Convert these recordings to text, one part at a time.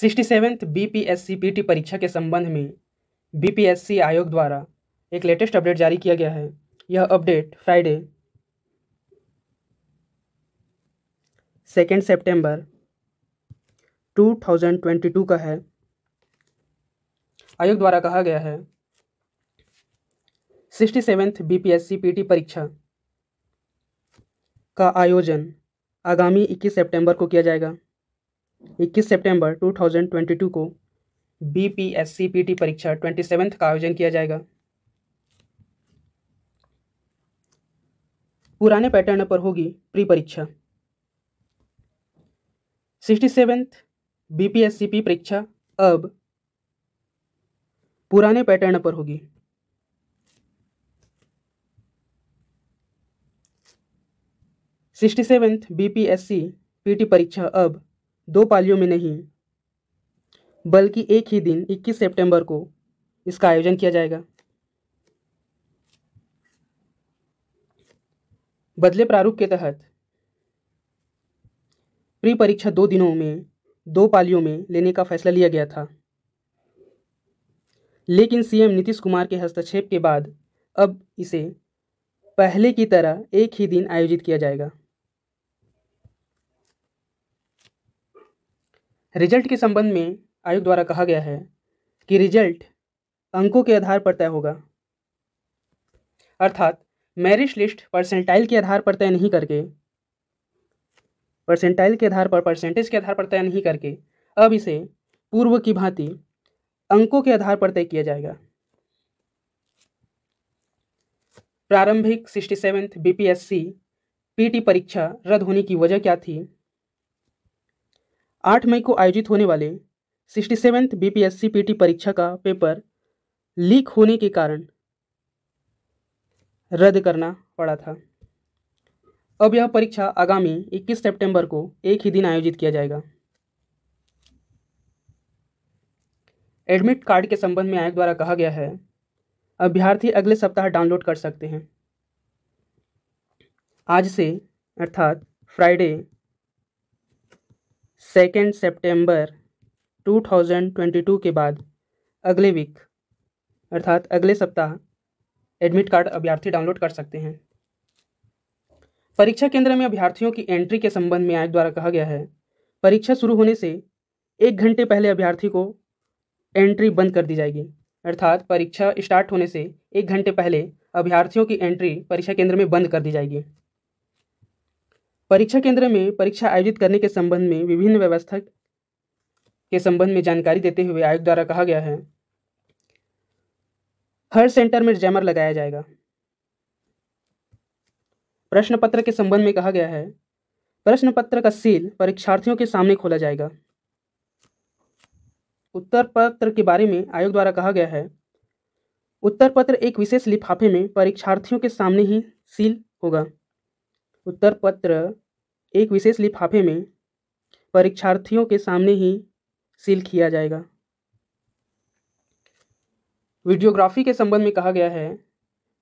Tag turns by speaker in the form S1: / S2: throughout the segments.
S1: sixty seventh B P परीक्षा के संबंध में सी आयोग द्वारा एक लेटेस्ट अपडेट जारी किया गया है यह update Friday second two thousand twenty two का है आयोग द्वारा कहा गया है sixty seventh B P S C P T परीक्षा का आयोजन आगामी इक्कीस सितंबर को किया जाएगा इक्कीस सितंबर 2022 को बी पी टी परीक्षा ट्वेंटी सेवेंथ का आयोजन किया जाएगा पुराने पैटर्न पर होगी प्री परीक्षा सिक्सटी सेवेंथ बी पी परीक्षा अब पुराने पैटर्न पर होगी सिक्सटी सेवेंथ बी पी परीक्षा अब दो पालियों में नहीं बल्कि एक ही दिन 21 सितंबर को इसका आयोजन किया जाएगा बदले प्रारूप के तहत प्री परीक्षा दो दिनों में दो पालियों में लेने का फैसला लिया गया था लेकिन सीएम नीतीश कुमार के हस्तक्षेप के बाद अब इसे पहले की तरह एक ही दिन आयोजित किया जाएगा रिजल्ट के संबंध में आयोग द्वारा कहा गया है कि रिजल्ट अंकों के आधार पर तय होगा अर्थात मैरिट लिस्ट परसेंटाइल के आधार पर तय नहीं करके परसेंटाइल के आधार पर परसेंटेज के आधार पर तय नहीं करके अब इसे पूर्व की भांति अंकों के आधार पर तय किया जाएगा प्रारंभिक सिक्सटी सेवेंथ बीपीएससी पीटी परीक्षा रद्द होने की वजह क्या थी आठ मई को आयोजित होने वाले सिक्सटी सेवेंथ बी पी परीक्षा का पेपर लीक होने के कारण रद्द करना पड़ा था अब यह परीक्षा आगामी 21 सितंबर को एक ही दिन आयोजित किया जाएगा एडमिट कार्ड के संबंध में आयोग द्वारा कहा गया है अभ्यर्थी अगले सप्ताह डाउनलोड कर सकते हैं आज से अर्थात फ्राइडे सेकेंड ट्वेंटी 2022 के बाद अगले वीक अर्थात अगले सप्ताह एडमिट कार्ड अभ्यर्थी डाउनलोड कर सकते हैं परीक्षा केंद्र में अभ्यर्थियों की एंट्री के संबंध में आयोग द्वारा कहा गया है परीक्षा शुरू होने से एक घंटे पहले अभ्यर्थी को एंट्री बंद कर दी जाएगी अर्थात परीक्षा स्टार्ट होने से एक घंटे पहले अभ्यर्थियों की एंट्री परीक्षा केंद्र में बंद कर दी जाएगी परीक्षा केंद्र में परीक्षा आयोजित करने के संबंध में विभिन्न व्यवस्था के संबंध में जानकारी देते हुए आयोग द्वारा कहा गया है हर सेंटर में जैमर लगाया जाएगा प्रश्न पत्र के संबंध में कहा गया है प्रश्न पत्र का सील परीक्षार्थियों के सामने खोला जाएगा उत्तर पत्र के बारे में आयोग द्वारा कहा गया है उत्तर पत्र एक विशेष लिफाफे में परीक्षार्थियों के सामने ही सील होगा उत्तर पत्र एक विशेष लिफाफे में परीक्षार्थियों के सामने ही सील किया जाएगा वीडियोग्राफी के संबंध में कहा गया है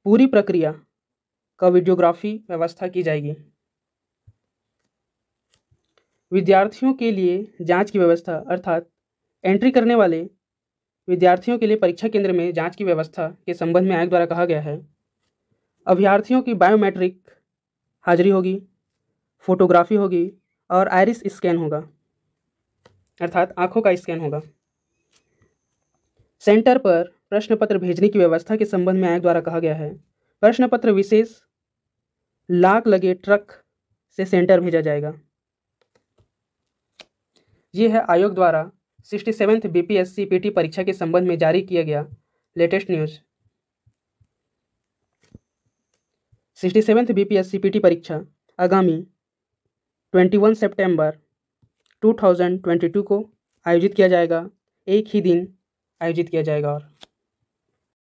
S1: पूरी प्रक्रिया का वीडियोग्राफी व्यवस्था की जाएगी विद्यार्थियों के लिए जांच की व्यवस्था अर्थात एंट्री करने वाले विद्यार्थियों के लिए परीक्षा केंद्र में जांच की व्यवस्था के संबंध में आयोग द्वारा कहा गया है अभ्यार्थियों की बायोमेट्रिक हाजिरी होगी फोटोग्राफी होगी और आयरिस स्कैन होगा अर्थात आँखों का स्कैन होगा सेंटर पर प्रश्न पत्र भेजने की व्यवस्था के संबंध में आयोग द्वारा कहा गया है प्रश्न पत्र विशेष लाख लगे ट्रक से सेंटर भेजा जाएगा यह है आयोग द्वारा सिक्सटी सेवेंथ बी पी परीक्षा के संबंध में जारी किया गया latest news sixty seventh B P S C P T परीक्षा आगामी twenty one September two thousand twenty two को आयोजित किया जाएगा एक ही दिन आयोजित किया जाएगा और